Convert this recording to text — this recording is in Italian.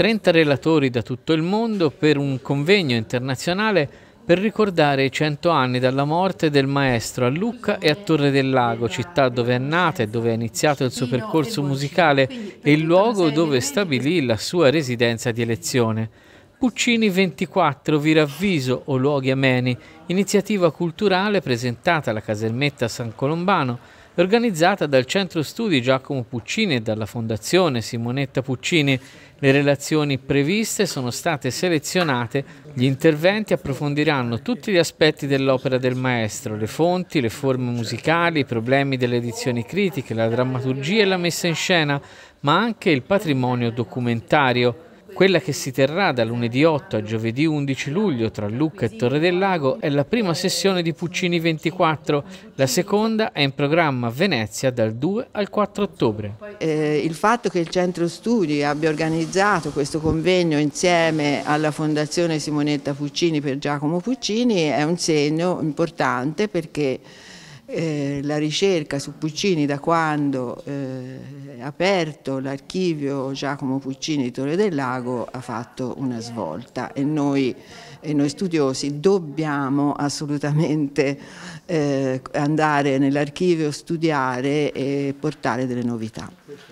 30 relatori da tutto il mondo per un convegno internazionale per ricordare i 100 anni dalla morte del maestro a Lucca e a Torre del Lago, città dove è nata e dove ha iniziato il suo percorso musicale e il luogo dove stabilì la sua residenza di elezione. Puccini 24, vi ravviso, o Luoghi Ameni, iniziativa culturale presentata alla Casermetta San Colombano organizzata dal Centro Studi Giacomo Puccini e dalla Fondazione Simonetta Puccini. Le relazioni previste sono state selezionate, gli interventi approfondiranno tutti gli aspetti dell'opera del maestro, le fonti, le forme musicali, i problemi delle edizioni critiche, la drammaturgia e la messa in scena, ma anche il patrimonio documentario. Quella che si terrà da lunedì 8 a giovedì 11 luglio tra Lucca e Torre del Lago è la prima sessione di Puccini 24, la seconda è in programma a Venezia dal 2 al 4 ottobre. Eh, il fatto che il Centro Studi abbia organizzato questo convegno insieme alla Fondazione Simonetta Puccini per Giacomo Puccini è un segno importante perché eh, la ricerca su Puccini da quando eh, aperto l'archivio Giacomo Puccini Torre del Lago ha fatto una svolta e noi, e noi studiosi dobbiamo assolutamente eh, andare nell'archivio, studiare e portare delle novità.